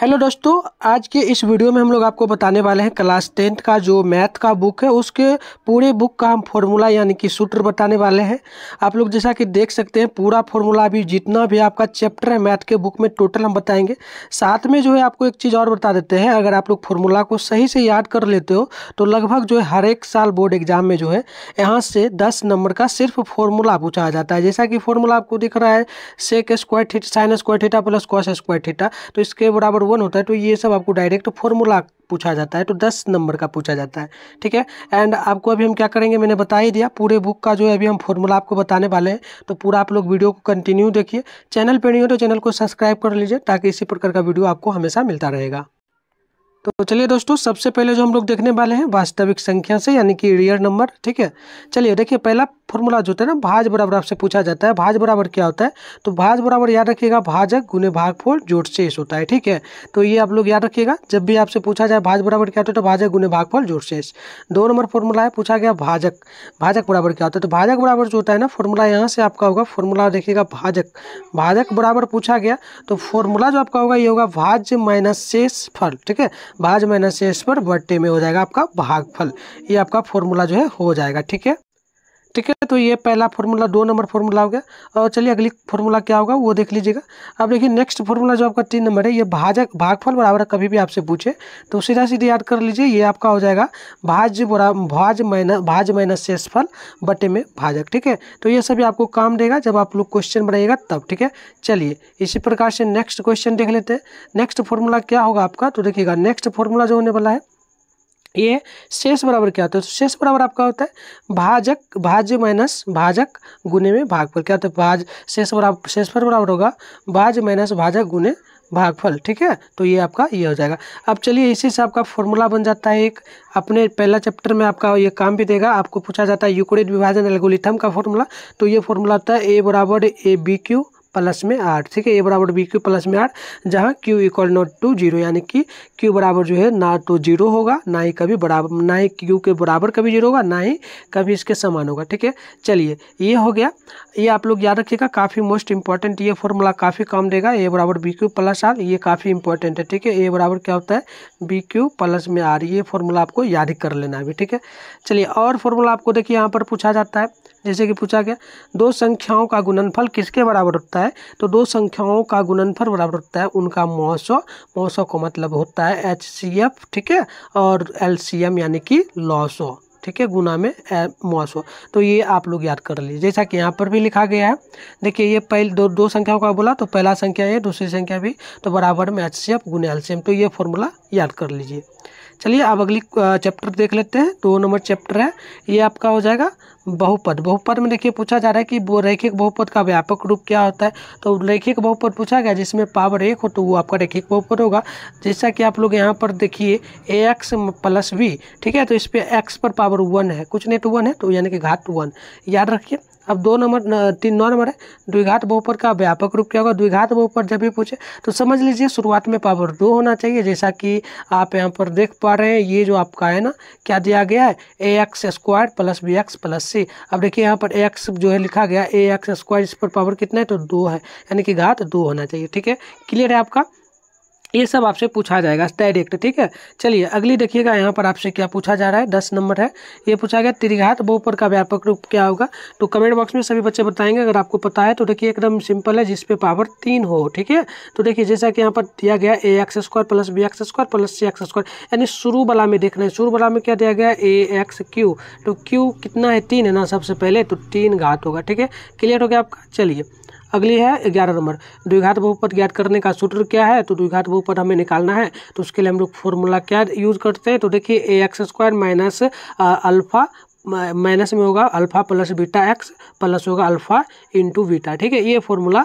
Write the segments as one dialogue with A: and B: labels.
A: hello दोस्तों आज के इस वीडियो में हम लोग आपको बताने वाले हैं क्लास टेंथ का जो मैथ का बुक है उसके पूरे बुक का हम फॉर्मूला यानी कि सूत्र बताने वाले हैं आप लोग जैसा कि देख सकते हैं पूरा फॉर्मूला अभी जितना भी आपका चैप्टर है मैथ के बुक में टोटल हम बताएंगे साथ में जो है आपको एक चीज़ और बता देते हैं अगर आप लोग फॉर्मूला को सही से याद कर लेते हो तो लगभग जो है हर एक साल बोर्ड एग्जाम में जो है यहाँ से दस नंबर का सिर्फ फॉर्मूला पूछा जाता है जैसा कि फॉर्मूला आपको दिख रहा है sec square theta sine square theta plus cos square theta तो इसके बराबर वन होता है तो ये सब आपको डायरेक्ट फॉर्मूला पूछा जाता है तो दस नंबर का पूछा जाता है ठीक है एंड आपको अभी हम क्या करेंगे मैंने बता ही दिया पूरे बुक का जो है अभी हम फॉर्मूला आपको बताने वाले हैं तो पूरा आप लोग वीडियो को कंटिन्यू देखिए चैनल पर नहीं हो तो चैनल को सब्सक्राइब कर लीजिए ताकि इसी प्रकार का वीडियो आपको हमेशा मिलता रहेगा तो चलिए दोस्तों सबसे पहले जो हम लोग देखने वाले हैं वास्तविक संख्या से यानी कि रियल नंबर ठीक है चलिए देखिए पहला फॉर्मूला जो होता है ना भाज बराबर आपसे पूछा जाता है भाज बराबर क्या होता है तो भाज बराबर याद रखिएगा भाजक गुने भागफोड़ जोड़ शेष होता है ठीक है तो ये आप लोग याद रखिएगा जब भी आपसे पूछा जाए भाज बराबर क्या होता है तो भाजक गुने भागफोड़ जोड़ शेष दो नंबर फॉर्मूला है पूछा गया भाजक भाजक बराबर क्या होता है तो भाजक बराबर जो होता है ना फॉर्मूला यहाँ से आपका होगा फॉर्मूला देखिएगा भाजक भाजक बराबर पूछा गया तो फॉर्मूला जो आपका होगा ये होगा भाज्य माइनस शेष फल ठीक है भाज माइनस एस पर बट्टे में हो जाएगा आपका भागफल ये आपका फॉर्मूला जो है हो जाएगा ठीक है ठीक है तो ये पहला फॉर्मूला दो नंबर फॉर्मूला हो गया और चलिए अगली फॉर्मूला क्या होगा वो देख लीजिएगा अब देखिए नेक्स्ट फॉर्मूला जो आपका तीन नंबर है ये भाजक भागफल बराबर कभी भी आपसे पूछे तो सीधा सीधे याद कर लीजिए ये आपका हो जाएगा भाज्य बरा भाज माइनस भाज माइनस शेषफल बटे में भाजक ठीक है तो ये सभी आपको काम देगा जब आप लोग क्वेश्चन बनाइएगा तब ठीक है चलिए इसी प्रकार से नेक्स्ट क्वेश्चन देख लेते हैं नेक्स्ट फॉर्मूला क्या होगा आपका तो देखिएगा नेक्स्ट फॉर्मूला जो होने वाला है ये शेष बराबर क्या होता है तो शेष बराबर आपका होता है भाजक भाज्य माइनस भाजक गुने में भागफल क्या होता है भाज शेष बराबर शेषफल बराबर होगा भाज माइनस भाजक गुने भागफल ठीक है तो ये आपका ये हो जाएगा अब चलिए इसी से आपका फॉर्मूला बन जाता है एक अपने पहला चैप्टर में आपका ये काम भी देगा आपको पूछा जाता है यूक्रेड विभाजन एल्गोलिथम का फॉर्मूला तो ये फॉर्मूला होता है ए बराबर ए बी क्यू प्लस में आठ ठीक है ए बराबर बी क्यू प्लस में आठ जहाँ q equal not to zero यानी कि क्यू बराबर जो है ना तो जीरो होगा ना ही कभी बराबर ना ही क्यू के बराबर कभी जीरो होगा ना ही कभी इसके समान होगा ठीक है चलिए ये हो गया ये आप लोग याद रखिएगा काफ़ी मोस्ट इंपॉर्टेंट ये फॉर्मूला काफ़ी काम देगा ए बराबर बी क्यू प्लस आर ये काफ़ी इंपॉर्टेंट है ठीक है ए बराबर क्या होता है बी क्यू प्लस में आर ये फॉर्मूला आपको याद ही कर लेना है अभी ठीक है चलिए और फॉर्मूला आपको देखिए यहाँ पर पूछा जाता है जैसे कि पूछा गया दो संख्याओं का गुणनफल किसके बराबर होता है तो दो संख्याओं का गुणनफल बराबर होता है उनका मौसो मौसो को मतलब होता है एच सी एफ ठीक है और एल सी एम यानी कि लॉसो ठीक है गुना में मौसो तो ये आप लोग याद कर लीजिए जैसा कि यहाँ पर भी लिखा गया है देखिए ये पहले दो दो संख्याओं का बोला तो पहला संख्या ये दूसरी संख्या भी तो बराबर में एच सी एफ गुना एल सी एम तो ये फॉर्मूला याद कर लीजिए चलिए अब अगली चैप्टर देख लेते हैं दो नंबर चैप्टर है ये आपका हो जाएगा बहुपद बहुपद में देखिए पूछा जा रहा है कि वो रैखिक बहुपद का व्यापक रूप क्या होता है तो रैखिक बहुपद पूछा गया जिसमें पावर एक हो तो वो आपका रैखिक बहुपद होगा जैसा कि आप लोग यहाँ पर देखिए ए एक्स प्लस वी ठीक है तो इस पर एक्स पर पावर वन है कुछ नहीं तो वन है तो यानी कि घाट वन याद रखिए अब दो नंबर तीन नौ नंबर है द्विघात बहुपद का व्यापक रूप क्या होगा द्विघात बहुपद जब भी पूछे तो समझ लीजिए शुरुआत में पावर दो होना चाहिए जैसा कि आप यहाँ पर देख पा रहे हैं ये जो आपका है ना क्या दिया गया है a x square plus b x plus c अब देखिए यहाँ पर ए एक्स जो है लिखा गया ए एक्स स्क्वायर इस पर पावर कितना है तो दो है यानी कि घात दो होना चाहिए ठीक है क्लियर है आपका ये सब आपसे पूछा जाएगा डायरेक्ट ठीक है चलिए अगली देखिएगा यहाँ पर आपसे क्या पूछा जा रहा है दस नंबर है ये पूछा गया त्रिघात बहुपर का व्यापक रूप क्या होगा तो कमेंट बॉक्स में सभी बच्चे बताएंगे अगर आपको पता है तो देखिए एकदम सिंपल है जिसपे पावर तीन हो ठीक है तो देखिए जैसा कि यहाँ पर दिया गया a x square plus b x square plus c x square यानी शुरू वाला में देख रहे हैं शुरू वाला में क्या दिया गया ए एक्स क्यू तो क्यू कितना है तीन है ना सबसे पहले तो तीन घात होगा ठीक है क्लियर हो गया आपका चलिए अगली है ग्यारह नंबर द्विघात बहुपद ज्ञात करने का सूत्र क्या है तो द्विघात बहुपद हमें निकालना है तो उसके लिए हम लोग फॉर्मूला क्या यूज़ करते हैं तो देखिए a x square minus alpha minus में होगा alpha plus beta x plus होगा अल्फा इंटू बीटा ठीक है ये फॉर्मूला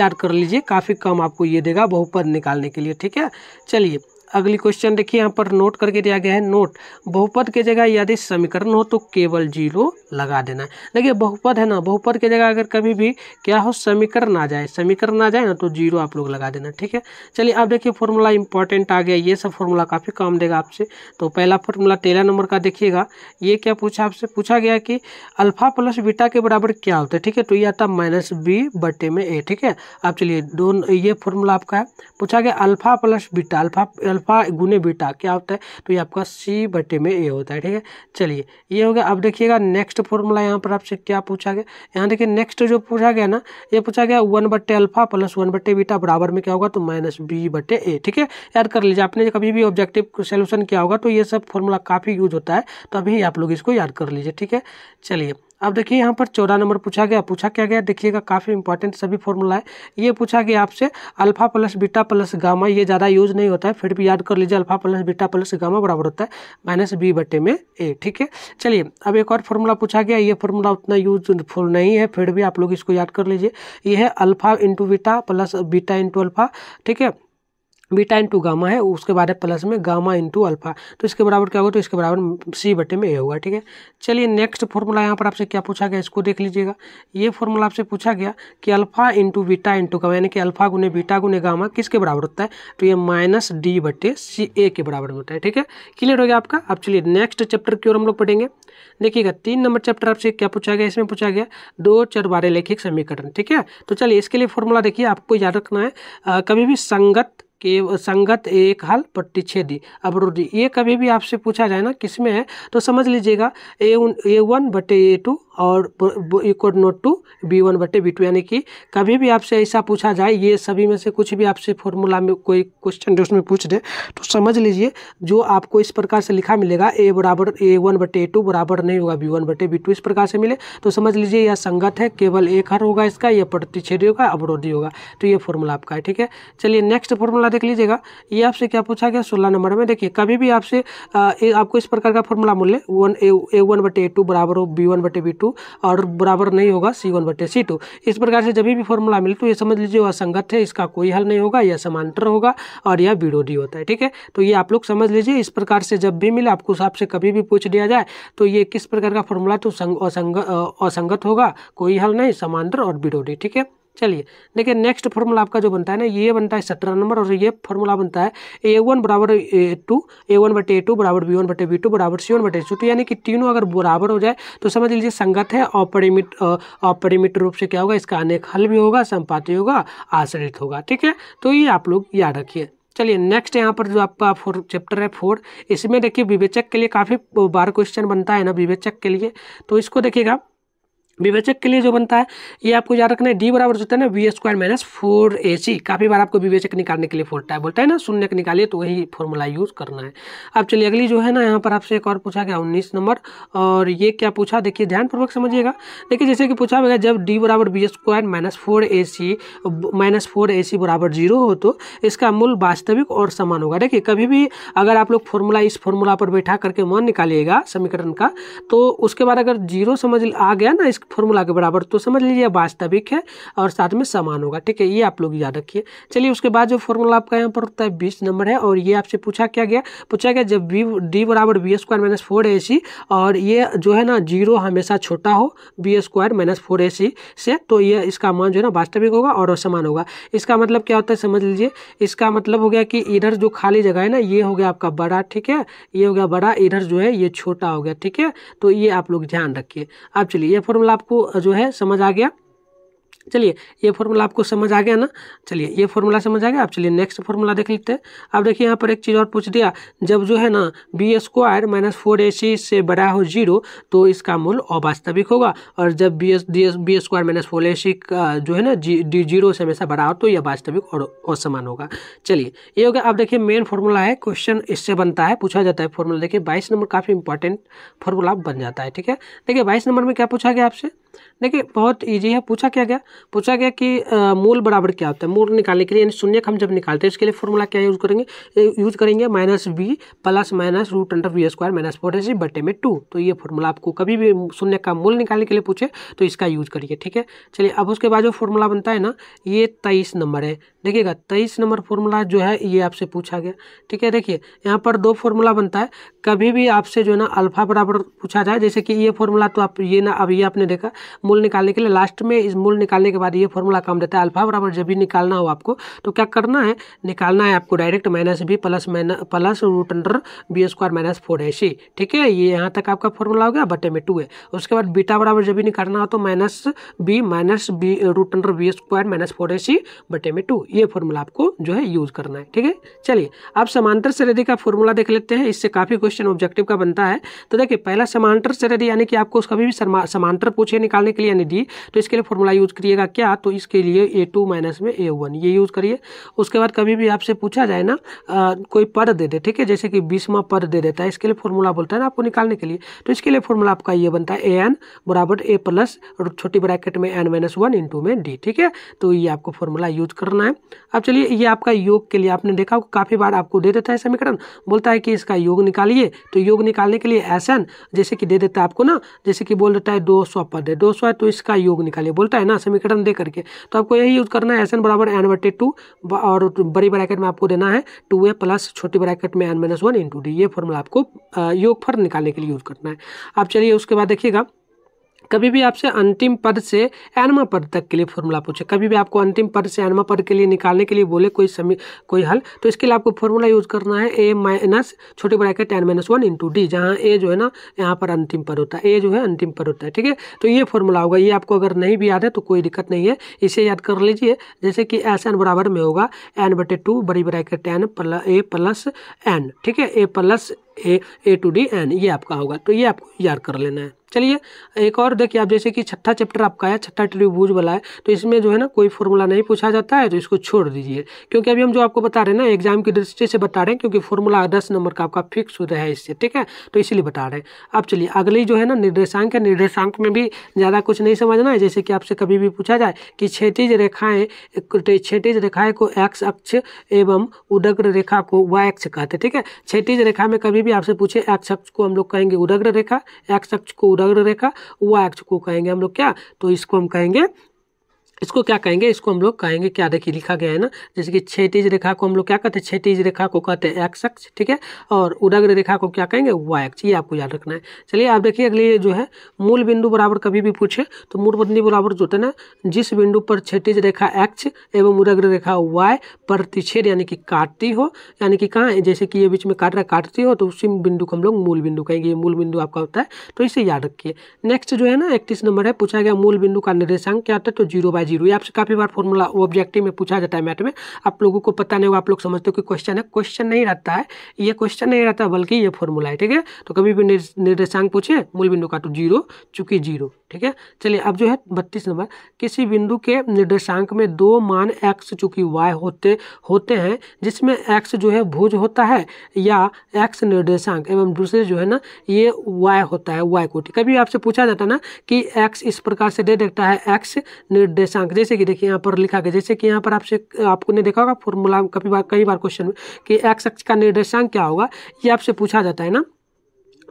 A: याद कर लीजिए काफ़ी कम आपको ये देगा बहुपद निकालने के लिए ठीक है चलिए अगली क्वेश्चन देखिए यहाँ पर नोट करके दिया गया है नोट बहुपद के जगह यदि समीकरण हो तो केवल जीरो लगा देना है देखिए बहुपद है ना बहुपद के जगह अगर कभी भी क्या हो समीकरण आ जाए समीकरण आ जाए ना तो जीरो आप लोग लगा देना ठीक है चलिए अब देखिए फॉर्मूला इंपॉर्टेंट आ गया ये सब फॉर्मूला काफ़ी काम देगा आपसे तो पहला फॉर्मूला तेरह नंबर का देखिएगा ये क्या पूछा आपसे पूछा गया कि अल्फा प्लस बीटा के बराबर क्या होता है ठीक है तो ये आता माइनस बी बटे में ए ठीक है आप चलिए दोनों ये फॉर्मूला आपका है पूछा गया alpha plus beta alpha alpha गुने बीटा क्या होता है तो ये आपका सी बटे में ए होता है ठीक है चलिए ये हो गया अब देखिएगा नेक्स्ट फॉर्मूला यहाँ पर आपसे क्या पूछा गया यहाँ देखिए नेक्स्ट जो पूछा गया ना ये पूछा गया वन बट्टे अल्फा प्लस वन बट्टे बीटा बराबर में क्या होगा तो माइनस बी बटे ए ठीक है याद कर लीजिए आपने कभी भी ऑब्जेक्टिव सोल्यूशन किया होगा तो ये सब फॉर्मूला काफ़ी यूज होता है तो अभी आप लोग इसको याद कर लीजिए ठीक है चलिए अब देखिए यहाँ पर चौदह नंबर पूछा गया पूछा क्या गया देखिएगा काफ़ी इंपॉर्टेंट सभी फॉर्मूला है ये पूछा गया आपसे alpha plus beta plus gamma ये ज़्यादा यूज नहीं होता है फिर भी याद कर लीजिए alpha plus beta plus gamma बराबर होता है माइनस बी बटे में ए ठीक है चलिए अब एक और फॉर्मूला पूछा गया ये फॉर्मूला उतना यूजफुल नहीं है फिर भी आप लोग इसको याद कर लीजिए ये है alpha into beta plus beta into alpha ठीक है बीटा इंटू गामा है उसके बाद है प्लस में गामा इंटू अल्फा तो इसके बराबर क्या होगा तो इसके बराबर सी बटे में ए होगा ठीक है चलिए नेक्स्ट फॉर्मूला यहाँ पर आपसे क्या पूछा गया इसको देख लीजिएगा ये फॉर्मूला आपसे पूछा गया कि alpha into beta into gamma यानी कि अल्फा गुने बीटा गुने गामा किसके बराबर होता है तो ये माइनस डी बटे सी ए के बराबर में होता है ठीक है क्लियर हो गया आपका अब चलिए नेक्स्ट चैप्टर की ओर हम लोग पढ़ेंगे देखिएगा तीन नंबर चैप्टर आपसे क्या पूछा गया इसमें पूछा गया दो चर बारे लेखिक समीकरण ठीक है तो चलिए इसके लिए फॉर्मूला देखिए आपको याद रखना है कभी भी संगत के संगत एक हल छेदी अवरोधी ये कभी भी आपसे पूछा जाए ना किस में है तो समझ लीजिएगा ए वन बटे ए टू और equal not to b one बटे बी टू यानी कि कभी भी आपसे ऐसा पूछा जाए ये सभी में से कुछ भी आपसे फॉर्मूला में कोई क्वेश्चन जो उसमें पूछ दे तो समझ लीजिए जो आपको इस प्रकार से लिखा मिलेगा ए बराबर ए वन बटे ए टू बराबर नहीं होगा बी वन बटे बी टू इस प्रकार से मिले तो समझ लीजिए यह संगत है केवल एक हर होगा इसका यह प्रतिच्छेद होगा अवरोधी होगा तो ये फॉर्मूला आपका है ठीक है चलिए नेक्स्ट फॉर्मूला देख लीजिएगा ये आपसे क्या पूछा गया सोलह नंबर में देखिए कभी भी आपसे आपको इस प्रकार का फॉर्मूला मिले वन ए वन बटे ए टू बराबर हो बी वन बटे बी टू टू और बराबर नहीं होगा सी वन बटे सी टू इस प्रकार से जब भी फॉर्मूला मिले तो ये समझ लीजिए वह संगत है इसका कोई हल नहीं होगा यह समांतर होगा और यह विरोधी होता है ठीक है तो ये आप लोग समझ लीजिए इस प्रकार से जब भी मिले आपको आपसे कभी भी पूछ दिया जाए तो ये किस प्रकार का फॉर्मूला तो असंगत होगा कोई हल नहीं समांतर और विरोधी ठीक है चलिए देखिए नेक्स्ट फॉर्मूला आपका जो बनता है ना ये बनता है सत्रह नंबर और ये फॉर्मूला बनता है ए वन बराबर ए टू ए वन बटे ए टू बराबर बी वन बटे बी टू बराबर सी वन बटे सी टू तो यानी कि तीनों अगर बराबर हो जाए तो समझ लीजिए संगत है अपरिमित अपरिमित रूप से क्या होगा इसका अनेक हल भी होगा संपाति होगा आश्रित होगा ठीक है तो ये आप लोग याद रखिए चलिए नेक्स्ट यहाँ पर जो आपका फोर चैप्टर है फोर इसमें देखिए विवेचक के लिए काफ़ी बार क्वेश्चन बनता है ना विवेचक के लिए तो इसको देखिएगा विवेचक के लिए जो बनता है ये आपको याद रखना है डी बराबर जो है ना v square minus four a c काफ़ी बार आपको विवेचक निकालने के लिए फोर है बोलता है ना शून्य का निकालिए तो वही फॉर्मूला यूज़ करना है अब चलिए अगली जो है ना यहाँ पर आपसे एक और पूछा गया उन्नीस नंबर और ये क्या पूछा देखिए ध्यानपूर्वक समझिएगा देखिए जैसे कि पूछा होगा जब डी बराबर b square minus four a c minus four a c बराबर जीरो हो तो इसका मूल वास्तविक और समान होगा देखिए कभी भी अगर आप लोग फॉर्मूला इस फॉर्मूला पर बैठा करके मन निकालिएगा समीकरण का तो उसके बाद अगर जीरो समझ आ गया ना इस फॉर्मूला के बराबर तो समझ लीजिए वास्तविक है और साथ में समान होगा ठीक है ये आप लोग याद रखिए चलिए उसके बाद जो फॉर्मूला आपका यहाँ पर होता है बीस नंबर है और ये आपसे पूछा क्या गया पूछा गया जब बी डी बराबर b square minus four a c और ये जो है ना जीरो हमेशा छोटा हो b square minus four a c से तो ये इसका मान जो है ना वास्तविक होगा और असमान होगा इसका मतलब क्या होता है समझ लीजिए इसका मतलब हो गया कि इधर जो खाली जगह है ना ये हो गया आपका बड़ा ठीक है ये हो गया बड़ा इधर जो है ये छोटा हो गया ठीक है तो ये आप लोग ध्यान रखिए अब चलिए ये फॉर्मूला आपको जो है समझ आ गया चलिए ये फॉर्मूला आपको समझ आ गया ना चलिए ये फॉर्मूला समझ आ गया आप चलिए नेक्स्ट फॉर्मूला देख लेते हैं अब देखिए यहाँ पर एक चीज़ और पूछ दिया जब जो है ना b square minus four a c से बड़ा हो जीरो तो इसका मूल अवास्तविक होगा और जब b s d s b square minus four a c का जो है ना जी डी जीरो से हमेशा बड़ा हो तो यह वास्तविक और असमान होगा चलिए ये हो गया अब देखिए मेन फॉर्मूला है क्वेश्चन इससे बनता है पूछा जाता है फॉर्मूला देखिए बाईस नंबर काफ़ी इंपॉर्टेंट फॉर्मूला बन जाता है ठीक है देखिए बाईस नंबर में क्या पूछा गया आपसे देखिए बहुत ईजी है पूछा क्या गया पूछा गया कि मूल बराबर क्या होता है मूल निकालने के लिए यानी शून्य हम जब निकालते हैं इसके लिए फॉर्मूला क्या यूज़ करेंगे यूज़ करेंगे minus b plus minus root under v square minus four a c बटे में टू तो ये फॉर्मूला आपको कभी भी शून्य का मूल निकालने के लिए पूछे तो इसका यूज़ करिए ठीक है चलिए अब उसके बाद जो फॉर्मूला बनता है ना ये तेईस नंबर है देखिएगा तेईस नंबर फॉर्मूला जो है ये आपसे पूछा गया ठीक है देखिए यहाँ पर दो फॉर्मूला बनता है कभी भी आपसे जो है ना अल्फा बराबर पूछा जाए जैसे कि ये फॉर्मूला तो आप ये ना अब ये आपने देखा मूल निकालने के लिए लास्ट में इस मूल निकालने के बाद ये फॉर्मूला काम देता है अल्फा बराबर जब भी निकालना हो आपको तो क्या करना है निकालना है आपको direct minus b plus minus plus root under b square minus four है सी ठीक है ये यहाँ तक आपका फॉर्मूला हो गया बटे में टू है उसके बाद बीटा बराबर जब भी निकालना हो तो minus b minus b root under b square minus four a c बटे में टू ये फॉर्मूला आपको जो है यूज़ करना है ठीक है चलिए अब समांतर श्रेणी का फॉर्मूला देख लेते हैं इससे काफ़ी क्वेश्चन ऑब्जेक्टिव का बनता है तो देखिए पहला समांतर श्रेणी यानी कि आपको कभी भी समांतर पूछे निकालने के लिए यानी डी तो इसके लिए फॉर्मूला यूज़ करिएगा क्या तो इसके लिए ए टू माइनस में ए वन ये यूज़ करिए उसके बाद कभी भी आपसे पूछा जाए ना आ, कोई पद दे दे ठीक है जैसे कि बीसवा पद दे देता है इसके लिए फॉर्मूला बोलता है ना आपको निकालने के लिए तो इसके लिए फॉर्मूला आपका ये बनता है ए एन बराबर ए प्लस छोटी ब्रैकेट में एन माइनस वन इंटू में डी ठीक है तो ये आपको फॉर्मूला यूज करना है अब चलिए ये आपका योग के लिए आपने देखा काफ़ी बार आपको दे देता है समीकरण बोलता है कि इसका योग निकालिए तो योग निकालने के लिए एस एन जैसे कि दे देता है आपको ना जैसे कि बोल देता है दो सौ पद है दो सौ है तो इसका योग निकालिए बोलता है ना समीकरण दे करके तो आपको यही यूज़ करना है एस एन बराबर एन बटे टू और बड़ी ब्रैकेट में आपको देना है टू ए प्लस छोटी ब्रैकेट में n minus one into d ये फॉर्मूला आपको योग फर निकालने के लिए यूज़ करना है आप चलिए उसके बाद देखिएगा कभी भी आपसे अंतिम पद से एनवा पद तक के लिए फॉर्मूला पूछे कभी भी आपको अंतिम पद से एनवा पद के लिए निकालने के लिए बोले कोई समी कोई हल तो इसके लिए आपको फॉर्मूला यूज़ करना है ए माइनस छोटे bracket n minus one into d जहाँ ए जो है ना यहाँ पर अंतिम पद होता है ए जो है अंतिम पद होता है ठीक है तो ये फॉर्मूला होगा ये आपको अगर नहीं भी याद है तो कोई दिक्कत नहीं है इसे याद कर लीजिए जैसे कि एस एन बराबर में होगा एन बटे टू बड़ी bracket n plus a plus n ठीक है a plus a a two d n ये आपका होगा तो ये आपको याद कर लेना है चलिए एक और देखिए आप जैसे कि छठा चैप्टर आपका है छठा त्रिभुज वाला है तो इसमें जो है ना कोई फॉर्मूला नहीं पूछा जाता है तो इसको छोड़ दीजिए क्योंकि अभी हम जो आपको बता रहे हैं ना एग्जाम की दृष्टि से बता रहे हैं क्योंकि फॉर्मूला दस नंबर का आपका फिक्स हो रहा है इससे ठीक है तो इसीलिए बता रहे हैं अब चलिए अगली जो है ना निर्देशांक है निर्देशांक में भी ज़्यादा कुछ नहीं समझना है जैसे कि आपसे कभी भी पूछा जाए कि क्षेत्रीज रेखाएँ क्षतिज रेखाएँ को एक्स अक्ष एवं उदग्र रेखा को वाई अक्ष कहते हैं ठीक है क्षतिज रेखा में कभी भी आपसे पूछे एक्स अक्ष को हम लोग कहेंगे उदग्र रेखा एक्स अक्ष को उदग्र रेखा वाई अक्ष को कहेंगे हम लोग क्या तो इसको हम कहेंगे इसको क्या कहेंगे इसको हम लोग कहेंगे क्या देखिए लिखा गया है ना जैसे कि क्षेत्रीज रेखा को हम लोग क्या कहते हैं क्षेत्रीज रेखा को कहते हैं एक्स अक्ष ठीक है और उदग्र रेखा को क्या कहेंगे वाई अक्ष ये आपको याद रखना है चलिए आप देखिए अगले जो है मूल बिंदु बराबर कभी भी पूछे तो मूल बिंदु बराबर जो है ना जिस बिंदु पर क्षेत्रीज रेखा एक्स एवं उदग्र रेखा वाई प्रतिच्छेद यानी कि काटती हो यानी कि कहाँ जैसे कि ये बीच में काट रहा काटती हो तो उसी बिंदु को हम लोग मूल बिंदु कहेंगे मूल बिंदु आपका होता है तो इसे याद रखिए नेक्स्ट जो है ना इकतीस नंबर है पूछा गया मूल बिंदु का निर्देशांक क्या होता है तो जीरो बाई जीरो आपसे काफ़ी बार फॉर्मूला ऑब्जेक्टिव में पूछा जाता है मैथ में आप लोगों को पता नहीं हो आप लोग समझते हो कि क्वेश्चन है क्वेश्चन नहीं रहता है ये क्वेश्चन नहीं रहता बल्कि ये फॉर्मूला है ठीक है तो कभी भी निर्देशांक पूछे मूल बिंदु का तो जीरो चूंकि जीरो ठीक है चलिए अब जो है बत्तीस नंबर किसी बिंदु के निर्देशांक में दो मान एक्स चूंकि वाई होते होते हैं जिसमें एक्स जो है भुज होता है या एक्स निर्देशांक एवं दूसरे जो है ना ये वाई होता है वाई कोटि कभी आपसे पूछा जाता है ना कि एक्स इस प्रकार से दे देता है एक्स निर्देश निर्देशांक जैसे कि देखिए यहाँ पर लिखा गया जैसे कि यहाँ पर आपसे आपको आपने देखा होगा फॉर्मूला कभी बार कई बार क्वेश्चन में कि एक्स अक्ष का निर्देशांक क्या होगा ये आपसे पूछा जाता है ना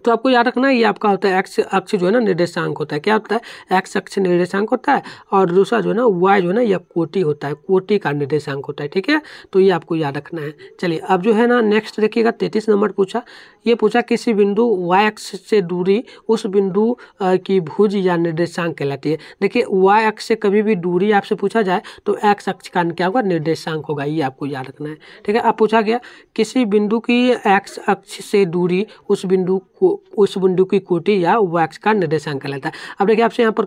A: तो आपको याद रखना ये आपका होता है एक्स अक्ष जो है ना निर्देशांक होता है क्या होता है एक्स अक्ष निर्देशांक होता है और दूसरा जो है ना वाई जो है ना यह कोटी होता है कोटी का निर्देशांक होता है ठीक है तो ये आपको याद रखना है चलिए अब जो है ना नेक्स्ट देखिएगा तैतीस नंबर पूछा ये पूछा किसी बिंदु वाई अक्ष से दूरी उस बिंदु की भुज या निर्देशांक कहलाती है देखिए वाई अक्ष से कभी भी दूरी आपसे पूछा जाए तो एक्स अक्ष का क्या होगा निर्देशांक होगा ये आपको याद रखना है ठीक है अब पूछा गया किसी बिंदु की एक्स अक्ष से दूरी उस बिंदु को उस बिंदु की कोटी या वैक्स का निर्देशांक लेता है अब देखिए आपसे यहाँ पर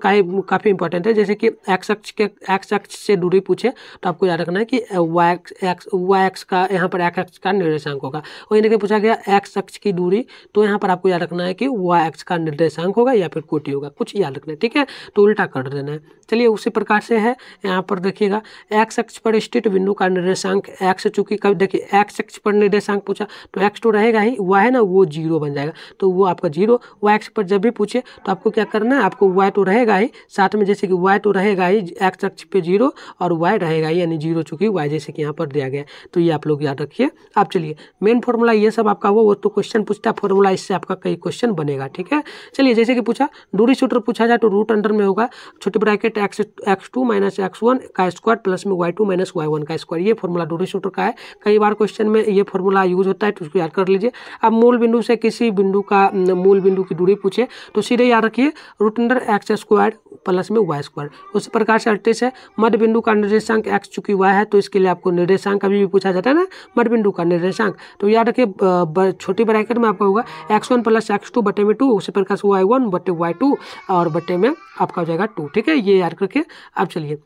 A: काफ़ी इंपॉर्टेंट है जैसे कि एक्स अक्ष के एक्स अक्ष से दूरी पूछे तो आपको याद रखना है कि वैक्स एक्स वैक्स का यहाँ पर एक्स का निर्देशांक होगा वही देखिए पूछा गया एक्स अक्ष की दूरी तो यहाँ पर आपको याद रखना है कि वैक्स का निर्देशांक होगा या फिर कोटी होगा कुछ याद रखना है ठीक है तो उल्टा कर देना है चलिए उसी प्रकार से है यहाँ पर देखिएगा एक्स अक्ष पर स्थित बिंदु का निर्देशांक एक्स चूंकि कभी देखिए एक्स अक्ष पर निर्देशांक पूछा तो एक्स तो रहेगा ही वह है ना वो जीरो बन जाएगा तो तो वो आपका जीरो वाई एक्स पर जब भी पूछे तो आपको क्या करना है आपको वाई तो रहेगा ही साथ में जैसे कि वाई तो रहेगा ही एक्स अक्ष पे जीरो और वाई रहेगा ही यानी जीरो चूंकि वाई जैसे कि यहाँ पर दिया गया तो ये आप लोग याद रखिए आप चलिए मेन फॉर्मूला ये सब आपका हुआ वो तो क्वेश्चन पूछता है फॉर्मूला इससे आपका कई क्वेश्चन बनेगा ठीक है चलिए जैसे कि पूछा दूरी सूत्र पूछा जाए तो रूट अंडर में होगा छोटे bracket x x two minus x one का स्क्वायर प्लस में y two minus y one का स्क्वायर ये फॉर्मूला दूरी सूत्र का है कई बार क्वेश्चन में ये फॉर्मूला यूज होता है तो उसको याद कर लीजिए अब मूल बिंदु से किसी बिंदु का का मूल बिंदु की दूरी पूछे तो सीधे याद रखिए root under x square plus में वाई स्क्वायर उसी प्रकार से अड़तीस है मध्य बिंदु का निर्देशांक एक्स चूंकि वाई है तो इसके लिए आपको निर्देशांक अभी भी पूछा जाता है ना मध्य बिंदु का निर्देशांक तो याद रखिए छोटी ब्रैकेट में आपका होगा x one plus x two बटे में टू उसी प्रकार से वाई वन बटे वाई टू और बटे में आपका हो जाएगा टू ठीक है ये याद करके आप चलिए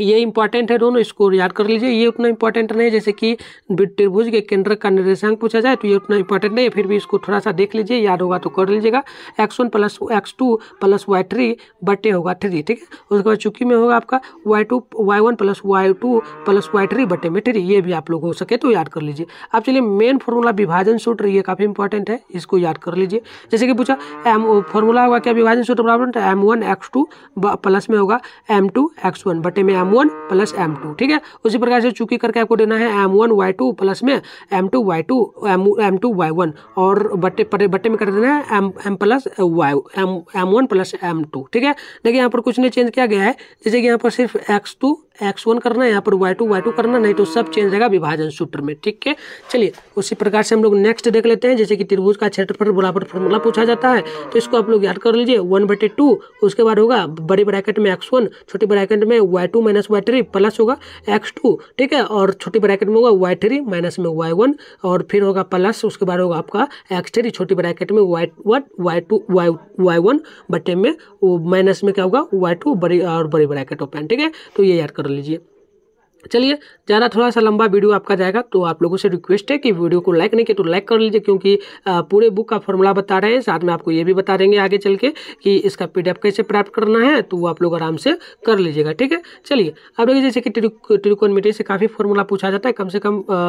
A: ये इंपॉर्टेंट है दोनों इसको याद कर लीजिए ये उतना इंपॉर्टेंट नहीं जैसे कि त्रिभुज के केंद्र का निर्देशांक पूछा जाए तो ये उतना इंपॉर्टेंट नहीं है फिर भी इसको थोड़ा सा देख लीजिए याद होगा तो कर लीजिएगा x one plus x two plus y three बटे होगा थ्री ठीक है उसके बाद चूंकि में होगा आपका y two y one plus y two plus y three बटे में थ्री ये भी आप लोग हो सके तो याद कर लीजिए आप चलिए मेन फॉर्मूला विभाजन सूत्र ये काफ़ी इंपॉर्टेंट है इसको याद कर लीजिए जैसे कि पूछा एम फॉर्मूला होगा क्या विभाजन सूत्र problem m one x two plus में होगा एम टू एक्स वन बटे में m one plus m two ठीक है उसी प्रकार से चूकी करके आपको देना है m one y two plus में m two y two m m two y one और बट्टे बट्टे में कर देना है m m plus y m m one plus m two ठीक है देखिए यहाँ पर कुछ नहीं चेंज किया गया है जैसे कि यहाँ पर सिर्फ एक्स टू एक्स वन करना है यहाँ पर वाई टू वाई टू करना नहीं तो सब चेंज रहेगा विभाजन सूत्र में ठीक है चलिए उसी प्रकार से हम लोग नेक्स्ट देख लेते हैं जैसे कि त्रिभुज का क्षेत्रफल बराबर फॉर्मूला पूछा जाता है तो इसको आप लोग याद कर लीजिए वन बटे टू उसके बाद होगा बड़ी ब्रैकेट में एक्स वन छोटी ब्रैकेट में y two minus y three plus होगा एक्स टू ठीक है और छोटी ब्रैकेट में होगा वाई थ्री माइनस में वाई वन और फिर होगा प्लस उसके बाद होगा आपका एक्स थ्री छोटी ब्रैकेट में y one y two y y one बटे में माइनस में क्या होगा वाई टू बड़ी और बड़ी ब्रैकेट ओपन ठीक है तो ये याद कर कर लीजिए चलिए ज़्यादा थोड़ा सा लंबा वीडियो आपका जाएगा तो आप लोगों से रिक्वेस्ट है कि वीडियो को लाइक नहीं किया तो लाइक कर लीजिए क्योंकि पूरे बुक का फॉर्मूला बता रहे हैं साथ में आपको ये भी बता देंगे आगे चल के कि इसका पीडीएफ कैसे प्राप्त करना है तो वो आप लोग आराम से कर लीजिएगा ठीक है चलिए अब देखिए जैसे कि ट्रिकोनमिटी से काफ़ी फॉर्मूला पूछा जाता है कम से कम आ,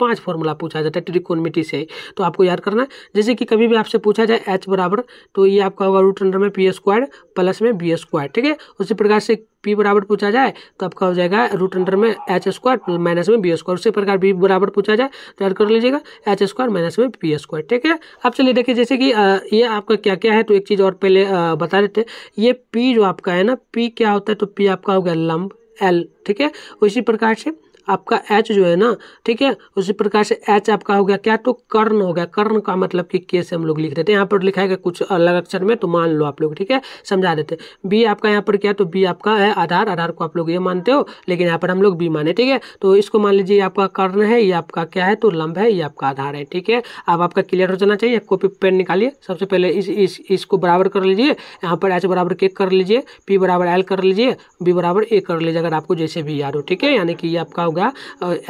A: पांच फॉर्मूला पूछा जाता है ट्रिकोनमिटी से तो आपको याद करना जैसे कि कभी भी आपसे पूछा जाए एच बराबर तो ये आपका होगा रूट अंडर में पी स्क्वायर प्लस में बी स्क्वायर ठीक है उसी प्रकार से पी बराबर पूछा जाए तो आपका हो जाएगा रूट अंडर में एच स्क्वायर माइनस में बी स्क्वायर उसी प्रकार बी बराबर पूछा जाए तो याद कर लीजिएगा एच स्क्वायर माइनस में पी स्क्वायर ठीक है अब चलिए देखिए जैसे कि ये आपका क्या क्या है तो एक चीज़ और पहले बता देते हैं ये पी जो आपका है ना पी क्या होता है तो पी आपका हो गया लम्ब एल ठीक है उसी प्रकार से आपका एच जो है ना ठीक है उसी प्रकार से एच आपका हो गया क्या तो कर्ण हो गया कर्ण का मतलब कि के से हम लोग लिख देते हैं यहाँ पर लिखा है कुछ अलग अक्षर में तो मान लो आप लोग ठीक है समझा देते हैं बी आपका यहाँ पर क्या तो बी आपका है आधार आधार को आप लोग ये मानते हो लेकिन यहाँ पर हम लोग बी माने ठीक है तो इसको मान लीजिए आपका कर्ण है ये आपका क्या है तो लंब है ये आपका आधार है ठीक है अब आपका क्लियर हो जाना चाहिए कॉपी पेन निकालिए सबसे पहले इस, इसको बराबर कर लीजिए यहाँ पर एच बराबर के कर लीजिए पी बराबर एल कर लीजिए बी बराबर ए कर लीजिए अगर आपको जैसे भी याद हो ठीक है यानी कि ये आपका गया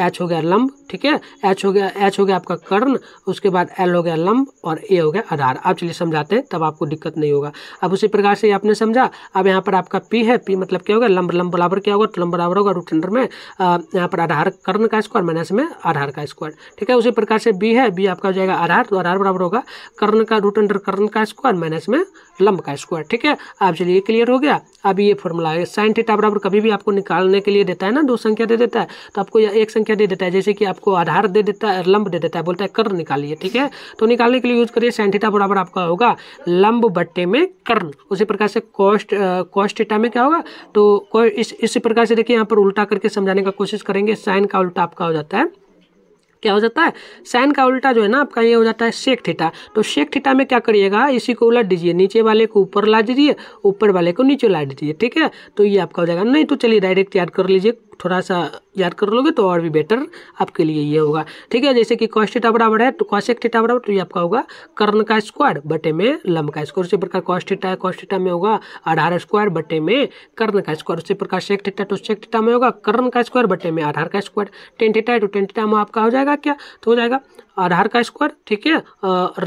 A: एच हो गया लंब ठीक है एच हो गया एच हो गया आपका कर्ण उसके बाद एल हो गया लंब और ए हो गया आधार आप चलिए समझाते हैं तब आपको दिक्कत नहीं होगा अब उसी प्रकार से आपने समझा अब यहाँ पर आपका पी है पी मतलब क्या होगा लंब लंब बराबर क्या होगा लंब बराबर होगा रूट अंडर में यहाँ पर आधार कर्ण का स्क्वायर माइनस में आधार का स्क्वायर ठीक है उसी प्रकार से बी है बी आपका हो जाएगा आधार तो आधार बराबर होगा कर्ण का रूट अंडर कर्ण का स्क्वायर माइनस में लंब का स्क्वायर ठीक है आप चलिए क्लियर हो गया अब ये फॉर्मूला है साइन थीटा बराबर कभी भी आपको निकालने के लिए देता है ना दो संख्या दे देता है तो आपको यह एक संख्या दे देता है जैसे कि आपको आधार दे देता है लंब दे देता है बोलता है कर्ण निकालिए ठीक है तो निकालने के लिए यूज़ करिए साइन बराबर आपका होगा लंब बट्टे में कर्ण उसी प्रकार से कॉस्ट कॉस्ट थीटा में क्या होगा तो इस इसी प्रकार से देखिए यहाँ पर उल्टा करके समझाने का कोशिश करेंगे साइन का उल्टा आपका हो जाता है क्या हो जाता है साइन का उल्टा जो है ना आपका ये हो जाता है शेख थीटा तो शेख थीटा में क्या करिएगा इसी को उलट दीजिए नीचे वाले को ऊपर ला दीजिए ऊपर वाले को नीचे ला दीजिए ठीक है तो ये आपका हो जाएगा नहीं तो चलिए डायरेक्ट याद कर लीजिए थोड़ा सा याद कर लोगे तो और भी बेटर आपके लिए ये होगा ठीक है जैसे कि कॉस्ट थीटा बराबर है तो कॉशेक थीटा बराबर तो ये आपका होगा कर्ण का स्क्वायर बटे में लंब का स्क्वायर उसी प्रकार कॉस्ट थीटा है कॉस्ट थीटा में होगा आधार स्क्वायर बटे में कर्ण का स्क्वायर उसी प्रकार सेक थीटा तो सेक थीटा में होगा कर्ण का स्क्वायर बटे में आधार का स्क्वायर टेन थीटा है तो टेन थीटा में आपका हो जाएगा क्या तो हो जाएगा आधार का स्क्वायर ठीक है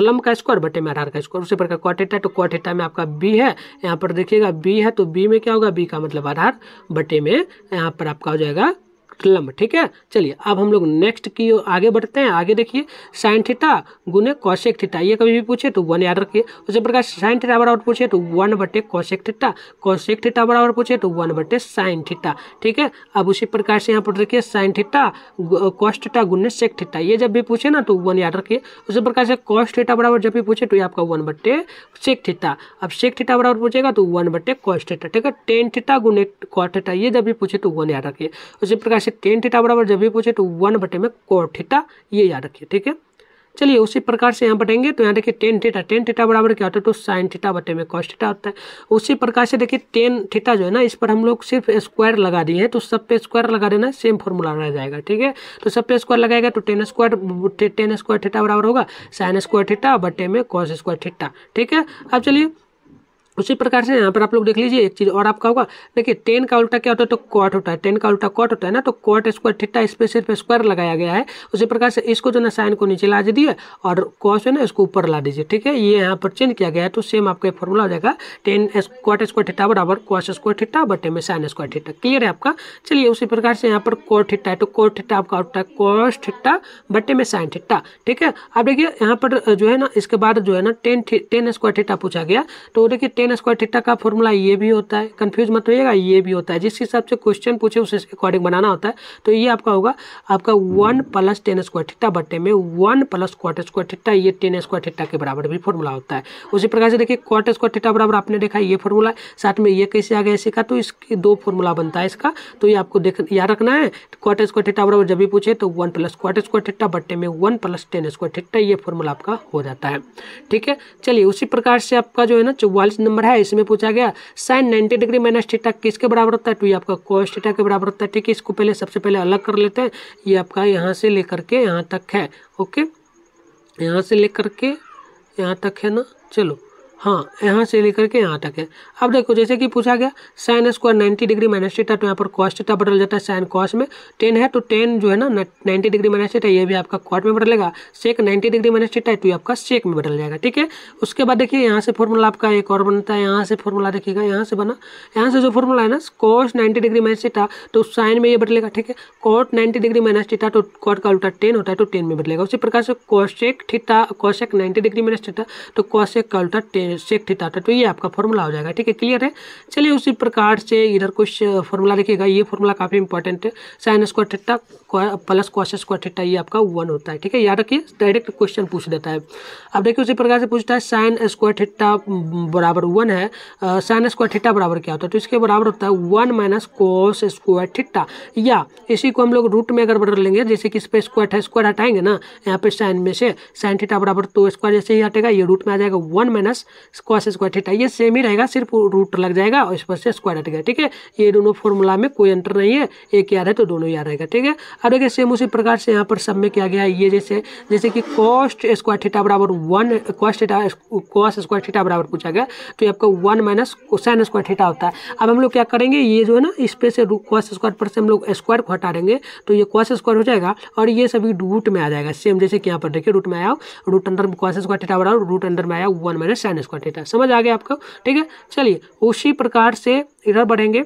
A: लम का स्क्वायर बटे में आधार का स्क्वायर उसी प्रकार क्वाटेटा तो क्वाटेटा में आपका बी है यहाँ पर देखिएगा बी है तो बी में क्या होगा बी का मतलब आधार बटे में यहाँ पर आपका हो जाएगा लंब ठीक है चलिए अब हम लोग नेक्स्ट की आगे बढ़ते हैं आगे देखिए साइन थीटा गुने कौशिक थीटा ये कभी भी पूछे तो वन याद रखिए उसी प्रकार साइन थीटा बराबर पूछे तो वन बटे कौशिक थीटा कौशिक थीटा बराबर पूछे तो वन बटे साइन थीटा ठीक है अब उसी प्रकार से यहाँ पर देखिए साइन थीटा कॉस्ट थीटा गुने सेक थीटा ये जब भी पूछे ना तो वन याद रखिए उसी प्रकार से कॉस्ट थीटा बराबर जब भी पूछे तो ये आपका वन बटे सेक थीटा अब सेक थीटा बराबर पूछेगा तो वन बटे कॉस्ट थीटा ठीक है टेन थीटा गुने कॉट थीटा ये जब भी पूछे तो वन याद रखिए उसी प्रकार से टेन थीटा बराबर जब भी पूछे तो वन बटे में कोट थीटा ये याद रखिए ठीक है चलिए उसी प्रकार से यहाँ बटेंगे तो यहाँ देखिए टेन थीटा टेन थीटा बराबर क्या होता है तो साइन थीटा बटे में कॉस थीटा होता है उसी प्रकार से देखिए टेन थीटा जो है ना इस पर हम लोग सिर्फ स्क्वायर लगा दिए हैं तो सब पे स्क्वायर लगा देना सेम फॉर्मूला रह जाएगा ठीक है तो सब पे स्क्वायर लगाएगा तो tan square tan square theta बराबर होगा साइन स्क्वायर थीटा बटे में कॉस स्क्वायर थीटा ठीक है अब चलिए उसी प्रकार से यहाँ पर आप लोग देख लीजिए एक चीज़ और आपका होगा देखिए टेन का उल्टा क्या होता है तो कॉट होता है टेन का उल्टा कॉट होता है ना तो कॉट स्क्वायर ठिट्टा इस पर सिर्फ स्क्वायर लगाया गया है उसी प्रकार से इसको जो ना साइन को नीचे ला दीजिए और कॉस है ना इसको ऊपर ला दीजिए ठीक है ये यहाँ पर चेंज किया गया है तो सेम आपका फॉर्मूला हो जाएगा टेन कॉट स्क्वायर ठिट्टा बराबर कॉस स्क्वायर ठिट्टा बटे में साइन स्क्वायर ठिट्टा क्लियर है आपका चलिए उसी प्रकार से यहाँ पर कॉट ठिट्टा है तो कॉट ठिट्टा आपका उल्टा है कॉस ठिट्टा बटे में साइन ठिट्टा ठीक है अब देखिए यहाँ पर जो है ना इसके बाद जो है ना टेन टेन स्क्वायर ठिट्टा पूछा गया तो देखिए टेन साइन स्क्वायर थीटा का फॉर्मूला ये भी होता है कंफ्यूज मत होइएगा ये भी होता है जिस हिसाब से क्वेश्चन पूछे उस अकॉर्डिंग बनाना होता है तो ये आपका होगा आपका one plus tan square theta बट्टे में one plus cot square theta ये टेन स्क्वायर थीटा के बराबर भी फॉर्मूला होता है उसी प्रकार से देखिए क्वार्ट स्क्वायर थीटा बराबर आपने देखा ये फॉर्मूला साथ में ये कैसे आ गया इसका तो इसके दो फॉर्मूला बनता है इसका तो ये आपको देख याद रखना है क्वार्ट स्क्वायर थीटा बराबर जब भी पूछे तो one plus cot square theta बट्टे में one plus tan square theta ये फॉर्मूला आपका हो जाता है ठीक है चलिए उसी प्रकार से आपका जो है ना चौवालीस नंबर नंबर है इसमें पूछा गया sine ninety degree minus theta किसके बराबर होता है टू तो आपका कोस थीटा के बराबर होता है ठीक है इसको पहले सबसे पहले अलग कर लेते हैं ये आपका यहाँ से लेकर के यहाँ तक है ओके यहाँ से लेकर के यहाँ तक है ना चलो हाँ यहाँ से लेकर के यहाँ तक है अब देखो जैसे कि पूछा गया sine square ninety degree minus theta तो यहाँ पर कॉस्ट थीटा बदल जाता है साइन कॉस में टेन है तो टेन जो है ना नाइन्टी डिग्री माइनस थीटा ये भी आपका कॉट में बदलेगा sec ninety degree minus theta है तो ये आपका सेक में बदल जाएगा ठीक है उसके बाद देखिए यहाँ से फॉर्मूला आपका एक और बनता है यहाँ से फॉर्मूला देखिएगा यहाँ से बना यहाँ से जो फॉर्मूला है ना cos ninety degree minus theta तो साइन में ये बदलेगा ठीक है cot ninety degree minus theta तो कॉट का उल्टा टेन होता है तो टेन में बदलेगा उसी प्रकार से cosec theta cosec ninety degree minus theta तो कॉशेक का उल्टा टेन सेक थीटा था तो ये आपका फॉर्मूला हो जाएगा ठीक है क्लियर है चलिए उसी प्रकार से इधर कुछ फॉर्मूला देखिएगा ये फॉर्मूला काफ़ी इंपॉर्टेंट है sine square theta plus cos square theta ये आपका वन होता है ठीक है याद रखिए डायरेक्ट क्वेश्चन पूछ देता है अब देखिए उसी प्रकार से पूछता है साइन स्क्वायर थीटा बराबर वन है साइन स्क्वायर थीटा बराबर क्या होता है तो इसके बराबर होता है one minus cos square theta या इसी को हम लोग रूट में अगर बदल लेंगे जैसे कि इस पर स्क्वायर है स्क्वायर हटाएंगे ना यहाँ पे साइन में से साइन थीटा बराबर तो स्क्वायर जैसे ही हटेगा ये रूट में आ जाएगा one minus square square theta ये सेम ही रहेगा सिर्फ रूट लग जाएगा और इस पर से स्क्वायर हट गया ठीक है ये दोनों फॉर्मूला में कोई अंतर नहीं है एक याद है तो दोनों याद रहेगा ठीक है और देखिए सेम उसी प्रकार से यहाँ पर सब में क्या गया है ये जैसे जैसे कि कॉस्ट स्क्वायर थीटा बराबर one cos theta cos square theta बराबर पूछा गया तो ये आपका one minus sine square theta होता है अब हम लोग क्या करेंगे ये जो है ना इस पे से कॉस स्क्वायर पर से हम लोग स्क्वायर को हटा देंगे तो ये कॉस स्क्वायर हो जाएगा और ये सभी रूट में आ जाएगा सेम जैसे कि यहाँ पर देखिए रूट में आया रूट अंदर कॉस स्क्वायर थीटा बराबर रूट अंदर में आया one minus sine square theta समझ आ गया आपको ठीक है चलिए उसी प्रकार से इधर बढ़ेंगे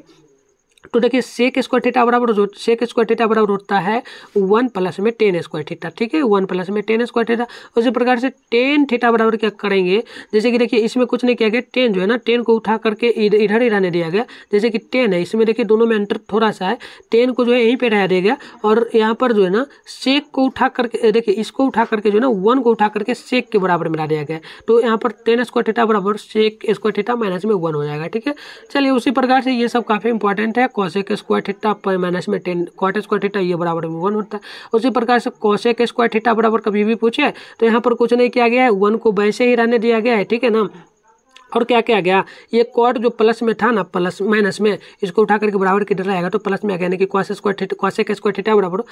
A: तो देखिए सेक स्क्वायर थीटा बराबर सेक स्क्वायर थीटा बराबर होता है वन प्लस में टेन स्क्वायर थीटा ठीक है वन प्लस में टेन स्क्वायर थीटा उसी प्रकार से टेन थीटा बराबर क्या करेंगे जैसे कि देखिए इसमें कुछ नहीं किया गया टेन जो है ना टेन को उठा करके इधर ही रहने दिया गया जैसे कि टेन है इसमें देखिए दोनों में अंतर थोड़ा सा है टेन को जो है यहीं पर रह गया और यहाँ पर जो है ना सेक को उठा करके देखिए इसको उठा करके जो है ना वन को उठा करके सेक के बराबर में दिया गया तो यहाँ पर टेन स्क्वायर थीटा बराबर सेक स्क्वायर थीटा माइनस में वन हो जाएगा ठीक है चलिए उसी प्रकार से ये सब काफ़ी इंपॉर्टेंट है है कौशेक स्क्वायर थीटा पर माइनस में टेन कॉट स्क्वायर थीटा ये बराबर में वन होता है उसी प्रकार से कौशेक स्क्वायर थीटा बराबर कभी भी पूछे तो यहाँ पर कुछ नहीं किया गया है वन को वैसे ही रहने दिया गया है ठीक है ना और क्या क्या गया ये कॉट जो प्लस में था ना प्लस माइनस में इसको उठा करके बराबर किधर आएगा तो प्लस में आ गया यानी कि cos square theta cosec square theta बराबर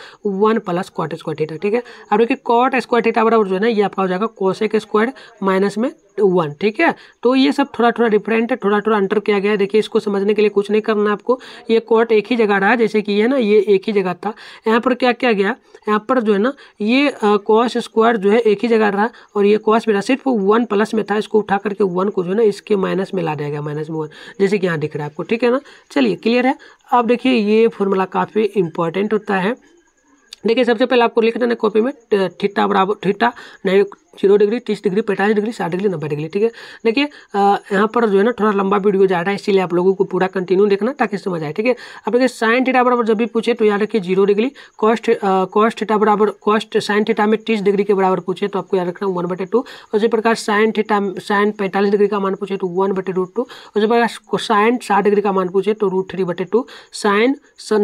A: one plus cot square theta ठीक है अब देखिए कॉट स्क्वायर थीटा बराबर जो है ना ये आपका हो जाएगा कोसेक स्क्वायर माइनस में वन ठीक है तो ये सब थोड़ा थोड़ा डिफरेंट है थोड़ा थोड़ा अंटर किया गया है देखिए इसको समझने के लिए कुछ नहीं करना आपको ये कोर्ट एक ही जगह रहा जैसे कि ये ना ये एक ही जगह था यहाँ पर क्या किया गया यहाँ पर जो है ना ये कॉस स्क्वायर जो है एक ही जगह रहा और ये कॉस मेरा सिर्फ वन प्लस में था इसको उठा करके वन को जो है ना इसके माइनस में ला दिया गया माइनस में वन जैसे कि यहाँ दिख रहा है आपको ठीक है ना चलिए क्लियर है अब देखिए ये फॉर्मूला काफ़ी इंपॉर्टेंट होता है देखिए सबसे पहले आपको लिख देना कॉपी में थीटा बराबर थीटा नहीं जीरो डिग्री तीस डिग्री पैंतालीस डिग्री साठ डिग्री नब्बे डिग्री ठीक है देखिए यहाँ पर जो है ना थोड़ा लंबा वीडियो जा रहा है इसीलिए आप लोगों को पूरा कंटिन्यू देखना ताकि समझ आए ठीक है अब देखिए साइन टीटा बराबर जब भी पूछे तो याद रखिए zero degree cos cos theta बराबर कॉस्ट साइन टीटा में तीस डिग्री के बराबर पूछे तो आपको याद रखना वन बटे टू उसी प्रकार साइन टीटा साइन पैंतालीस डिग्री का मान पूछे तो वन बटे रूट टू उसी प्रकार साइन साठ डिग्री का मान पूछे तो रूट थ्री बटे टू साइन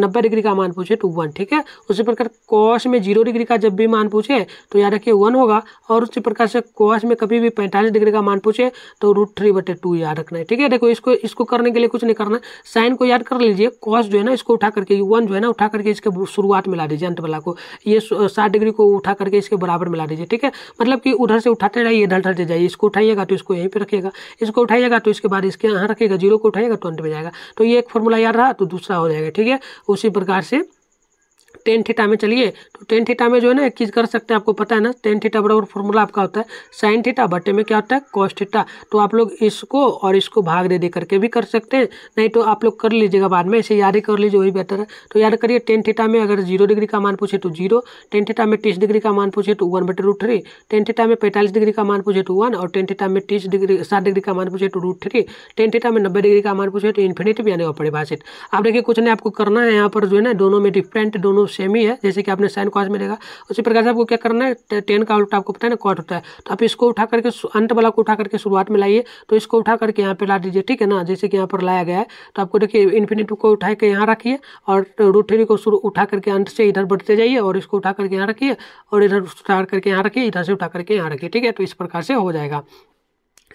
A: नब्बे डिग्री का मान पूछे तो वन ठीक है उसी प्रकार कॉस में जीरो डिग्री का जब भी मान पूछे तो याद रखिए वन होगा और उसी प्रकार से कोहस में कभी भी पैंतालीस डिग्री का मान पूछे तो रूट थ्री बटे टू याद रखना है ठीक है देखो इसको इसको करने के लिए कुछ नहीं करना साइन को याद कर लीजिए कॉश जो है ना इसको उठा करके वन जो है ना उठा करके इसके शुरुआत में ला दीजिए अंत वाला को ये सात डिग्री को उठा करके इसके बराबर मिला दीजिए ठीक है मतलब कि उधर से उठाते जाइए इधर उधर से जाइए इसको उठाइएगा तो इसको यहीं पर रखिएगा इसको उठाइएगा तो इसके बाद इसके यहाँ रखेगा जीरो को उठाइएगा तो अंत में जाएगा तो ये एक फॉर्मूला याद रहा तो दूसरा हो जाएगा ठीक है उसी प्रकार से टेन थीटा में चलिए तो टेन थीटा में जो है ना एक चीज़ कर सकते हैं आपको पता है ना टेन थीटा बराबर फॉर्मूला आपका होता है साइन थीटा बटे में क्या होता है कॉस्ट थीटा तो आप लोग इसको और इसको भाग दे दे करके भी कर सकते हैं नहीं तो आप लोग कर लीजिएगा बाद में इसे याद ही कर लीजिए वही बेहतर है तो याद करिए टेन थीटा में अगर जीरो डिग्री का मान पूछे तो जीरो टेन थीटा में तीस डिग्री का मान पूछे तो वन बटे रूट थ्री टेन थीटा में पैंतालीस डिग्री का मान पूछे तो वन और टेन थीटा में तीस डिग्री सात डिग्री का मान पूछे तो रूट थ्री टेन थीटा में नब्बे डिग्री का मान पूछे तो इन्फिनिटी भी आने वाला परिभाषित आप देखिए कुछ नहीं आपको करना है यहाँ पर जो है ना दोनों में डिफरेंट दोनों सेम ही है जैसे कि आपने साइन कॉज मिलेगा उसी प्रकार से आपको क्या करना है टेन का उल्टा आपको पता है ना कॉट होता है तो आप इसको उठा करके अंत वाला को उठा करके शुरुआत में लाइए तो इसको उठा करके यहाँ पर ला दीजिए ठीक है ना जैसे कि यहाँ पर लाया गया है तो आपको देखिए इन्फिनिट को उठा के यहाँ रखिए और रूट थ्री को शुरू उठा करके अंत से इधर बढ़ते जाइए और इसको उठा करके यहाँ रखिए और इधर उठा करके यहाँ रखिए इधर से उठा करके यहाँ रखिए ठीक है तो इस प्रकार से हो जाएगा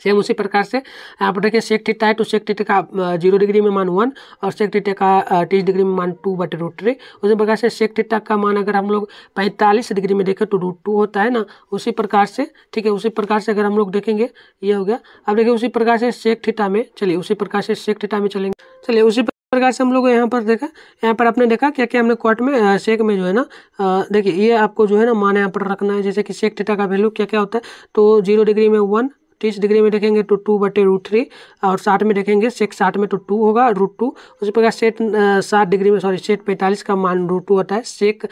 A: सेम उसी प्रकार से यहाँ पर देखिए सेक थीटा है तो सेक थीटा का जीरो डिग्री में मान वन और सेक थीटा का तीस डिग्री में मान टू बटे रूट थ्री उसी प्रकार से सेक थीटा का मान अगर हम लोग पैंतालीस डिग्री में देखें तो रूट टू होता है ना उसी प्रकार से ठीक है उसी प्रकार से अगर हम लोग देखेंगे ये हो गया अब देखिए उसी प्रकार से सेक थीटा में चलिए उसी प्रकार से सेक थीटा में चलेंगे चलिए उसी प्रकार से हम लोग यहाँ पर देखा यहाँ पर आपने देखा क्या क्या हमने क्वार्ट में सेक में जो है ना देखिए ये आपको जो है ना मान यहाँ पर रखना है जैसे कि सेक थीटा का वैल्यू क्या क्या होता है तो जीरो डिग्री में वन तीस डिग्री में देखेंगे तो टू बटे रूट थ्री और साठ में देखेंगे सेक साठ में तो टू होगा रूट टू उसी प्रकार सेट साठ डिग्री में सॉरी सेट पैंतालीस का मान रूट टू होता है सेक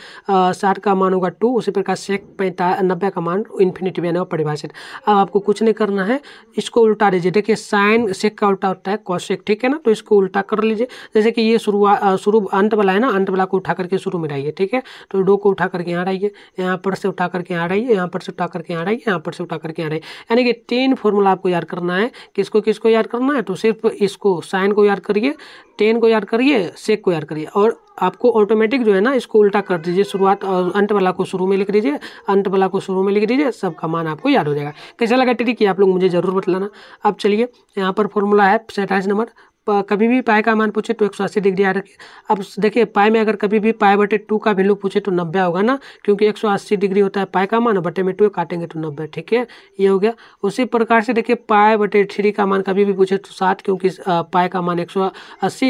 A: साठ का मान होगा टू उसी प्रकार सेक पैंता नब्बे का मान इन्फिनिटी में परिभाषित अब आपको कुछ नहीं करना है इसको उल्टा दीजिए देखिए साइन सेक का उल्टा होता है कॉशेक ठीक है ना तो इसको उल्टा कर लीजिए जैसे कि ये शुरुआत शुरू अंत वाला है ना अंत वाला को उठा करके शुरू में रहिए ठीक है तो डो को उठा करके यहाँ रहिए यहाँ पर से उठा करके यहाँ रहिए यहाँ पर से उठा करके यहाँ रहिए यहाँ पर से उठा करके यहाँ रहिए यानी कि तीन फॉर्मूला आपको याद करना है किसको किसको याद करना है तो सिर्फ इसको साइन को याद करिए टेन को याद करिए सेक को याद करिए और आपको ऑटोमेटिक जो है ना इसको उल्टा कर दीजिए शुरुआत और अंत वाला को शुरू में लिख दीजिए अंत वाला को शुरू में लिख दीजिए सबका मान आपको याद हो जाएगा कैसा लगा ट्रिक ये आप लोग मुझे ज़रूर बतलाना अब चलिए यहाँ पर फॉर्मूला है सैंतालीस नंबर कभी भी पाए का मान पूछे तो एक डिग्री आ रखी अब देखिए पाए में अगर कभी भी पाए बटे टू का वैल्यू पूछे तो नब्बे होगा ना क्योंकि एक डिग्री होता है पाए का मान बटे में टू काटेंगे तो नब्बे ठीक है ये हो गया उसी प्रकार से देखिए पाए बटे थ्री का मान कभी भी पूछे तो सात क्योंकि पाए का मान एक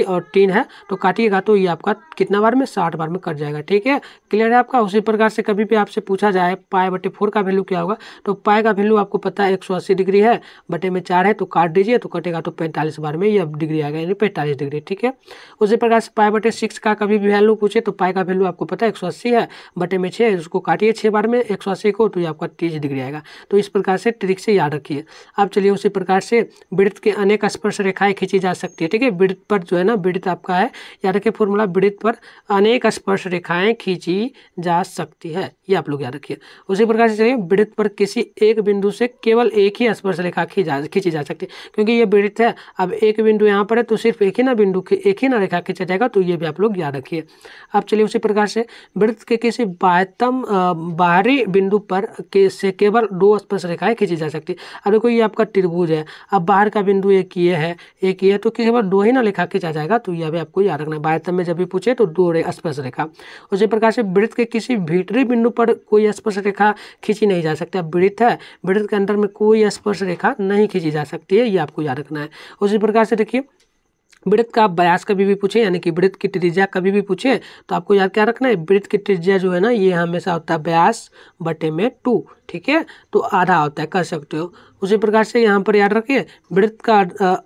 A: और तीन है तो काटिएगा तो ये आपका कितना बार में साठ बार में कट जाएगा ठीक है क्लियर है आपका उसी प्रकार से कभी भी आपसे पूछा जाए पाए बटे फोर का वैल्यू क्या होगा तो पाए का वैल्यू आपको पता है एक डिग्री है बटे में चार है तो काट दीजिए तो कटेगा तो पैंतालीस बार में यह डिग्री जाएगा यानी पैंतालीस डिग्री ठीक है उसी प्रकार से पाए बटे सिक्स का कभी भी वैल्यू पूछे तो पाए का वैल्यू आपको पता है एक है बटे में छः उसको काटिए छः बार में एक को तो ये आपका तीस डिग्री आएगा तो इस प्रकार से ट्रिक से याद रखिए आप चलिए उसी प्रकार से वृत्त के अनेक स्पर्श रेखाएँ खींची जा सकती है ठीक है वृत्त पर जो है ना वृत्त आपका है याद रखिए फॉर्मूला वृत्त पर अनेक स्पर्श रेखाएँ खींची जा सकती है ये आप लोग याद रखिए उसी प्रकार से चलिए वृत्त पर किसी एक बिंदु से केवल एक ही स्पर्श रेखा खींची जा सकती है क्योंकि ये वृत्त है अब एक बिंदु यहाँ पर नंबर है तो सिर्फ एक ही ना बिंदु के एक ही ना रेखा खींचा जाएगा तो ये भी आप लोग याद रखिए अब चलिए उसी प्रकार से वृत्त के किसी बाह्यतम बाहरी बिंदु पर के से केवल दो स्पर्श रेखाएं खींची जा सकती है अब देखो ये आपका त्रिभुज है अब बाहर का बिंदु एक ये है एक ये है तो केवल दो ही ना रेखा खींचा जाएगा तो यह भी आपको याद रखना है बाह्यतम में जब भी पूछे तो दो स्पर्श रेखा उसी प्रकार से वृत्त के किसी भीतरी बिंदु पर कोई स्पर्श रेखा खींची नहीं जा सकती अब वृत्त है वृत्त के अंदर में कोई स्पर्श रेखा नहीं खींची जा सकती है ये आपको याद रखना है उसी प्रकार से देखिए वृत्त का बयास कभी भी पूछे यानी कि वृत्त की त्रिज्या कभी भी पूछे तो आपको याद क्या रखना है वृत्त की त्रिज्या जो है ना ये हमेशा होता है बयास बटे में टू ठीक है तो आधा होता है कह सकते हो उसी प्रकार से यहाँ पर याद रखिए वृत्त का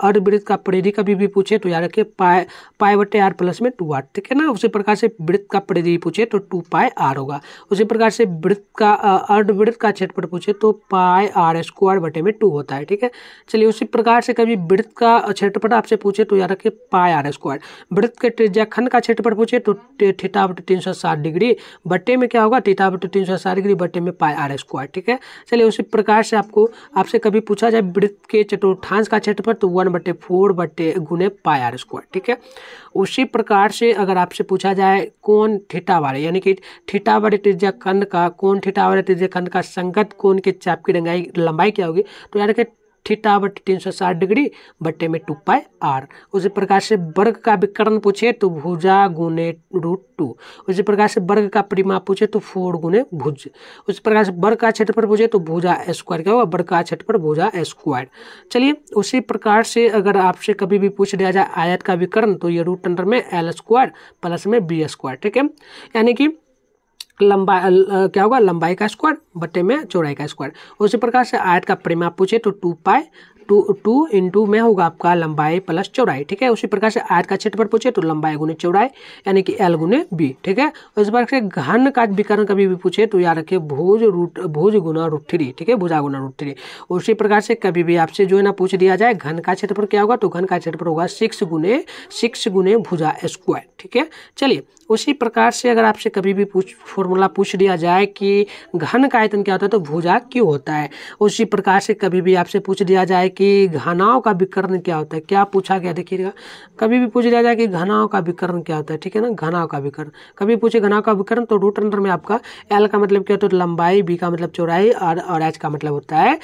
A: अर्धवृत्त का परिधि कभी भी पूछे तो याद रखिए पाए पाए बटे आर प्लस में टू आर ठीक है ना उसी प्रकार से वृत्त का परिधि पूछे तो टू पाए आर होगा उसी प्रकार से वृत्त का अर्धवृत्त का क्षेत्रफल पूछे तो पाए आर स्क्वायर बटे में टू होता है ठीक है चलिए उसी प्रकार से कभी वृत्त का क्षेत्रफल आपसे पूछे तो याद रखिए पाए आर स्क्वायर वृत्त के त्रिज्याखंड का क्षेत्रफल पूछे तो थीटा बटे तीन सौ सात डिग्री बटे में क्या होगा थीटा बटे तीन सौ सात डिग्री बटे में पाए आर स्क्वायर ठीक है चलिए उसी प्रकार से आपको आपसे कभी पूछा जाए वृत्त के चतुर्थांश का क्षेत्रफल तो वन बटे फोर बटे गुने पायर स्क्वायर ठीक है उसी प्रकार से अगर आपसे पूछा जाए कौन ठिठा वाले यानी कि ठिठा वाले त्रिज्या खंड का कौन ठिठा वाले त्रिज्या खंड का संगत कौन के चाप की रंगाई लंबाई क्या होगी तो यानी कि थीटा बट तीन सौ साठ डिग्री बट्टे में टू पाई आर उसी प्रकार से वर्ग का विकरण पूछे तो भुजा गुने रूट टू उसी प्रकार से वर्ग का परिमाप पूछे तो फोर गुने भुज उसी प्रकार से वर्ग का क्षेत्रफल पूछे तो भुजा स्क्वायर क्या होगा वर्ग का क्षेत्रफल भुजा स्क्वायर चलिए उसी प्रकार से अगर आपसे कभी भी पूछ लिया जाए आयत का विकरण तो ये रूट अंडर में एल स्क्वायर प्लस में बी स्क्वायर ठीक है यानी कि लंबा क्या होगा लंबाई का स्क्वायर बटे में चौड़ाई का स्क्वायर उसी प्रकार से आयत का परिमाप पूछे तो two pi two two into में होगा आपका लंबाई प्लस चौड़ाई ठीक है उसी प्रकार से आयत का क्षेत्र पर पूछे तो लंबाई गुने चौड़ाई यानी कि एल गुने बी ठीक है उस इस से घन का विकरण कभी भी पूछे तो याद रखिए भोज रूट भोज गुना रूट थ्री ठीक है भुजा गुना रूट थ्री उसी प्रकार से कभी भी आपसे जो है ना पूछ दिया जाए घन का क्षेत्रफल क्या होगा तो घन का क्षेत्रफल होगा सिक्स गुने सिक्स गुने भुजा स्क्वायर ठीक है चलिए उसी प्रकार से अगर आपसे कभी भी पूछ फॉर्मूला पूछ दिया जाए कि घन का आयतन क्या होता है तो भुजा क्यों होता है उसी प्रकार से कभी भी आपसे पूछ दिया जाए कि घनाव का विकर्ण क्या होता है क्या पूछा गया देखिएगा कभी भी पूछ लिया जाए कि घनाव का विकर्ण क्या होता है ठीक है ना घनाव का विकर्ण कभी पूछे घनाओं का विकर्ण तो रूट अंडर में आपका एल का मतलब क्या होता है लंबाई बी का मतलब चौड़ाई और और एच का मतलब होता है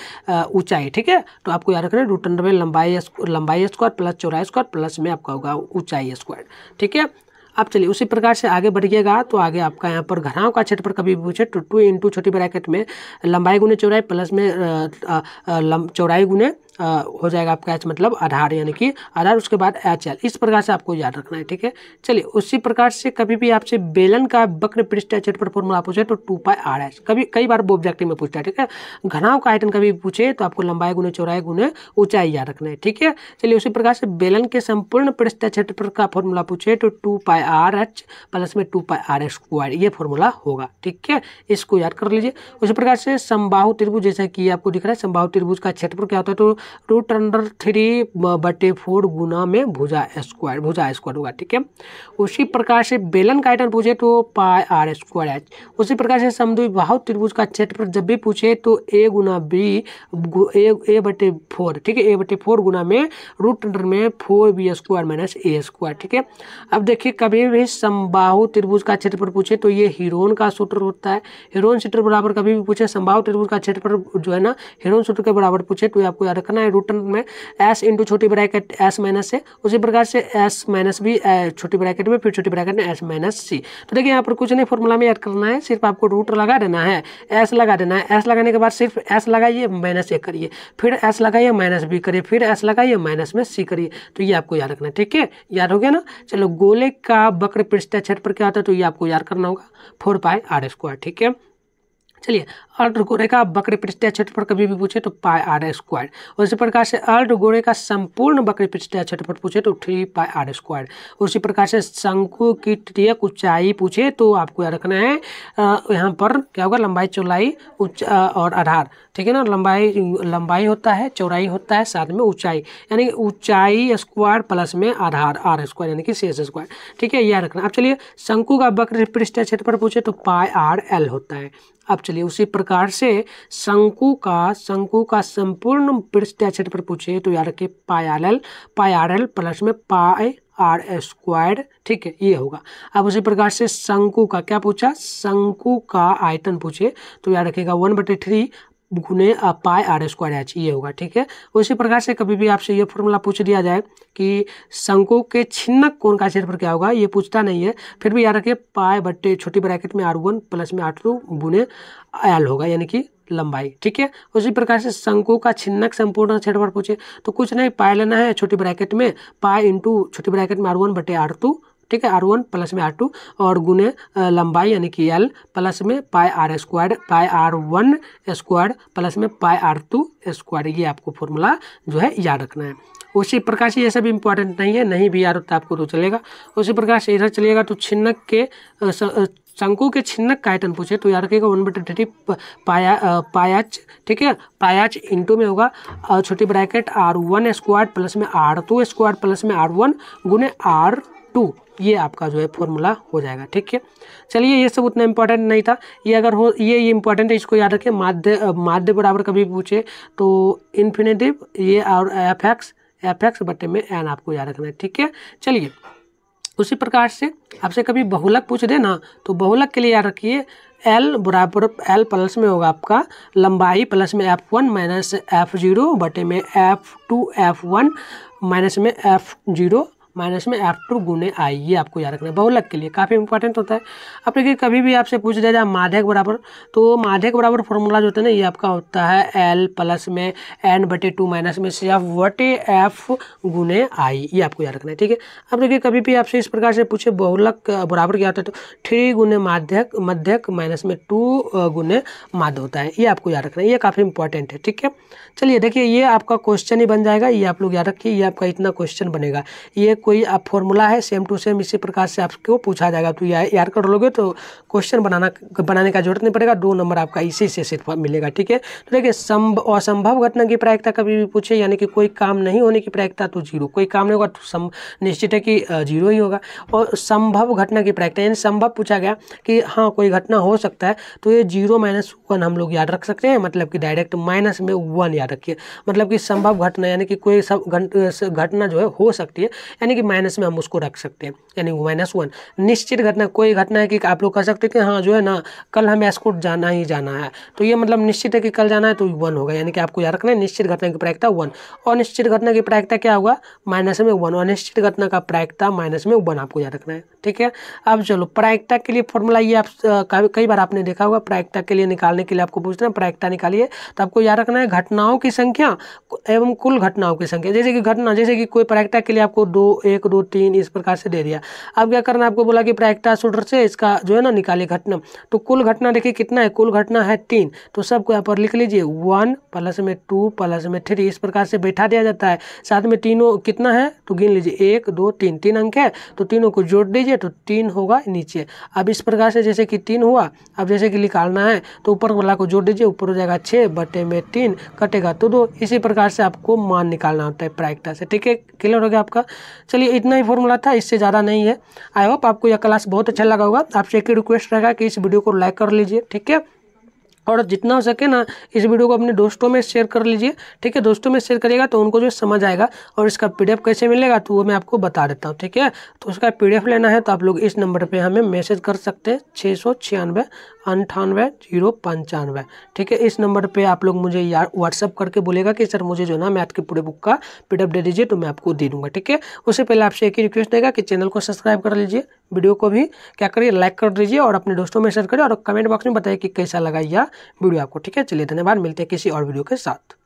A: ऊंचाई ठीक है तो आपको याद रखना रूट अंडर में लंबाई लंबाई स्क्वायर प्लस चौड़ाई स्क्वायर प्लस में आपका होगा ऊंचाई स्क्वायर ठीक है अब चलिए उसी प्रकार से आगे बढ़िएगा तो आगे आपका यहाँ पर घनाओं का क्षेत्रफल कभी भी पूछे टू टू इंटू छोटी ब्रैकेट में लंबाई गुने चौड़ाई प्लस में चौड़ाई गुने हो जाएगा आपका एच मतलब आधार यानी कि आधार उसके बाद एच एल इस प्रकार से आपको याद रखना है ठीक है चलिए उसी प्रकार से कभी भी आपसे बेलन का वक्र पृष्ठ एच पर फॉर्मूला पूछे तो टू पाई आर एच कभी कई बार वो ऑब्जेक्टिव में पूछता है ठीक है घनाव का आइटन कभी पूछे तो आपको लंबाई गुने चौराई गुने ऊंचाई याद रखना है ठीक है चलिए उसी प्रकार से बेलन के संपूर्ण पृष्ठ पर का फॉर्मूला पूछे तो two pi r h plus में टू पाई आर स्क्वायर ये फॉर्मूला होगा ठीक है इसको याद कर लीजिए उसी प्रकार से संबाहु त्रिभुज जैसा कि आपको दिख रहा है संबाहु त्रिभुज का क्षेत्रफल क्या होता है तो रूट अंडर थ्री बटे फोर गुना में भुजा स्क्वायर भुजा स्क्वायर होगा ठीक है उसी प्रकार से बेलन का आइटम पूछे तो पाई आर स्क्वायर एच उसी प्रकार से बाहु त्रिभुज का क्षेत्रफल जब भी पूछे तो ए गुना बी ए, ए बटे फोर ठीक है ए बटे फोर गुना में रूट अंडर में four b square minus a square ठीक है अब देखिए कभी भी समबाहु त्रिभुज का क्षेत्रफल पूछे तो ये हीरोन का सूत्र होता है हीरोन सूत्र बराबर कभी भी पूछे समबाहु त्रिभुज का क्षेत्रफल जो है ना हीरोन सूत्र के बराबर पूछे तो आपको याद रखना करना है रूट में एस इंटू छोटी ब्रैकेट एस माइनस ए उसी प्रकार से एस माइनस बी छोटी ब्रैकेट में फिर छोटी ब्रैकेट में एस माइनस सी तो देखिए यहाँ पर कुछ नहीं फॉर्मूला में ऐड करना है सिर्फ आपको रूट लगा देना है एस लगा देना है एस लगाने के बाद सिर्फ एस लगाइए माइनस ए करिए फिर एस लगाइए माइनस बी करिए फिर एस लगाइए माइनस में सी करिए तो ये आपको याद रखना है ठीक है याद हो गया ना चलो गोले का वक्र पृष्ठ क्षेत्र पर क्या होता है तो ये आपको याद करना होगा फोर पाए आर स्क्वायर ठीक है चलिए अल्ट गोरे का बकरे पृष्ठीय क्षेत्रफल कभी भी पूछे तो पाई आर स्क्वायर और इसी प्रकार से अल्ट गोरे का संपूर्ण बकरे पृष्ठीय क्षेत्रफल पूछे तो थ्री पाई आर स्क्वायर और उसी प्रकार से शंकु की तृतीयक ऊंचाई पूछे तो आपको याद रखना है यहाँ पर क्या होगा लंबाई चौड़ाई और आधार ठीक है ना लंबाई लंबाई होता है चौड़ाई होता है साथ में ऊंचाई यानी ऊंचाई स्क्वायर प्लस में आधार आर स्क्वायर यानी कि सी एस स्क्वायर ठीक है याद रखना अब चलिए शंकु का बकरे पृष्ठीय क्षेत्रफल पूछे तो पाई आर एल होता है अब चलिए उसी प्रकार से शंकु का शंकु का संपूर्ण पृष्ठ पर पूछे तो याद रखिए पायारल पायारल प्लस में पाए आर स्क्वायर ठीक है ये होगा अब उसी प्रकार से शंकु का क्या पूछा शंकु का आयतन पूछे तो याद रखेगा वन बटे थ्री गुने पाए आर स्क्वायर एच ये होगा ठीक है उसी प्रकार से कभी भी आपसे ये फॉर्मूला पूछ दिया जाए कि शंको के छिन्नक कोण का क्षेत्रफल क्या होगा ये पूछता नहीं है फिर भी याद रखिए पाए बट्टे छोटी ब्रैकेट में आर वन प्लस में आर टू गुने एल होगा यानी कि लंबाई ठीक है उसी प्रकार से शंकु का छिन्नक संपूर्ण क्षेत्रफल पूछे तो कुछ नहीं पाए लेना है छोटी ब्रैकेट में पाए इंटू छोटी ब्रैकेट में आर वन बटे आर टू ठीक है आर वन प्लस में आर टू और गुने लंबाई यानी कि एल प्लस में pi r square pi r one square plus में पाई आर टू स्क्वायर ये आपको फॉर्मूला जो है याद रखना है उसी प्रकार से ये सब इम्पोर्टेंट नहीं है नहीं भी यार तो आपको तो चलेगा उसी प्रकार से इधर चलेगा तो छिन्नक के शंकु के छिन्नक का आयतन पूछे तो याद रखिएगा वन बटे थर्टी पाया पायाच ठीक है पायाच इंटू में होगा छोटी bracket r one square plus में आर टू स्क्वायर प्लस में आर वन गुने आर टू ये आपका जो है फॉर्मूला हो जाएगा ठीक है चलिए ये सब उतना इंपॉर्टेंट नहीं था ये अगर हो ये ये इंपॉर्टेंट है इसको याद रखें माध्य माध्य बराबर कभी पूछे तो इन्फिनेटिव ये और एफ एक्स एफ एक्स बटे में एन आपको याद रखना है ठीक है चलिए उसी प्रकार से आपसे कभी बहुलक पूछ दे ना तो बहुलक के लिए याद रखिए एल बराबर एल प्लस में होगा आपका लंबाई प्लस में f one minus f zero बटे में f two f one minus में एफ जीरो माइनस में एफ टू गुने आई ये आपको याद रखना है बहुलक के लिए काफ़ी इंपॉर्टेंट होता है आप देखिए कभी भी आपसे पूछ दिया जाए माध्य बराबर तो माध्य बराबर फॉर्मूला जो होता है ना ये आपका होता है एल प्लस में एन बटे टू माइनस में सी एफ वटे एफ गुने आई ये आपको याद रखना है ठीक है अब देखिए कभी भी आपसे इस प्रकार से पूछे बहुलक बराबर क्या होता है तो थ्री गुने माध्यक मध्यक माइनस में टू गुने माध्य होता है ये आपको याद रखना है ये काफ़ी इंपॉर्टेंट है ठीक है चलिए देखिए ये आपका क्वेश्चन ही बन जाएगा ये आप लोग याद रखिए ये आपका इतना क्वेश्चन बनेगा ये कोई आप फॉर्मूला है सेम टू सेम इसी प्रकार से आपको पूछा जाएगा तो या, यार कर लोगे तो क्वेश्चन बनाना बनाने का जरूरत नहीं पड़ेगा दो नंबर आपका इसी से सिर्फ मिलेगा ठीक है तो देखिए संभव असंभव घटना की प्रायिकता कभी भी पूछे यानी कि कोई काम नहीं होने की प्रायिकता तो जीरो कोई काम नहीं होगा तो निश्चित है कि जीरो ही होगा और संभव घटना की प्रायिकता यानी संभव पूछा गया कि हाँ कोई घटना हो सकता है तो ये जीरो माइनस वन हम लोग याद रख सकते हैं मतलब कि डायरेक्ट माइनस में वन याद रखिए मतलब कि संभव घटना यानी कि कोई सब घटना जो है हो सकती है यानी कि माइनस में हम उसको रख सकते हैं यानी माइनस वन निश्चित घटना कोई घटना है कि आप लोग कह सकते हैं कि हाँ जो है ना कल हमें एस्कोट जाना ही जाना है तो ये मतलब निश्चित है कि कल जाना है तो वन होगा यानी कि आपको याद रखना है निश्चित घटना की प्रायिकता वन और निश्चित घटना की प्रायिकता क्या होगा माइनस में वन और निश्चित घटना का प्रायिकता माइनस में वन आपको याद रखना है ठीक है अब चलो प्रायिकता के लिए फॉर्मूला ये आप कई बार आपने देखा होगा प्रायिकता के लिए निकालने के लिए आपको पूछना है प्रायिकता निकालिए तो आपको याद रखना है घटनाओं की संख्या एवं कुल घटनाओं की संख्या जैसे कि घटना जैसे कि कोई प्रायिकता के लिए आपको दो एक दो तीन इस प्रकार से दे दिया अब क्या करना आपको बोला कि प्रायिकता शूटर से इसका जो है ना निकाले घटना तो कुल घटना देखिए कितना है कुल घटना है तीन तो सबको यहाँ पर लिख लीजिए वन प्लस में टू प्लस में थ्री इस प्रकार से बैठा दिया जाता है साथ में तीनों कितना है तो गिन लीजिए एक दो तीन तीन अंक है तो तीनों को जोड़ दीजिए तो तीन होगा नीचे अब इस प्रकार से जैसे कि तीन हुआ अब जैसे कि निकालना है तो ऊपर वाला को जोड़ दीजिए ऊपर हो जाएगा छः बटे में तीन कटेगा तो दो इसी प्रकार से आपको मान निकालना होता है प्रायिकता से ठीक है क्लियर हो गया आपका चलिए इतना ही फॉर्मूला था इससे ज़्यादा नहीं है आई होप आपको यह क्लास बहुत अच्छा लगा होगा आपसे एक ही रिक्वेस्ट रहेगा कि इस वीडियो को लाइक कर लीजिए ठीक है और जितना हो सके ना इस वीडियो को अपने दोस्तों में शेयर कर लीजिए ठीक है दोस्तों में शेयर करिएगा तो उनको जो समझ आएगा और इसका पी कैसे मिलेगा तो वो मैं आपको बता देता हूँ ठीक है तो उसका पी लेना है तो आप लोग इस नंबर पर हमें मैसेज कर सकते हैं छः सौ छियानवे अंठानवे जीरो पंचानवे ठीक है इस नंबर पे आप लोग मुझे यार व्हाट्सअप करके बोलेगा कि सर मुझे जो है ना मैथ की पूरे बुक का पीडअप दे दीजिए तो मैं आपको दे दूंगा ठीक है उससे पहले आपसे एक ही रिक्वेस्ट देगा कि चैनल को सब्सक्राइब कर लीजिए वीडियो को भी क्या करिए लाइक कर दीजिए और अपने दोस्तों में शेयर करिए और कमेंट बॉक्स में बताइए कि कैसा लगा यह वीडियो आपको ठीक है चलिए धन्यवाद मिलते हैं किसी और वीडियो के साथ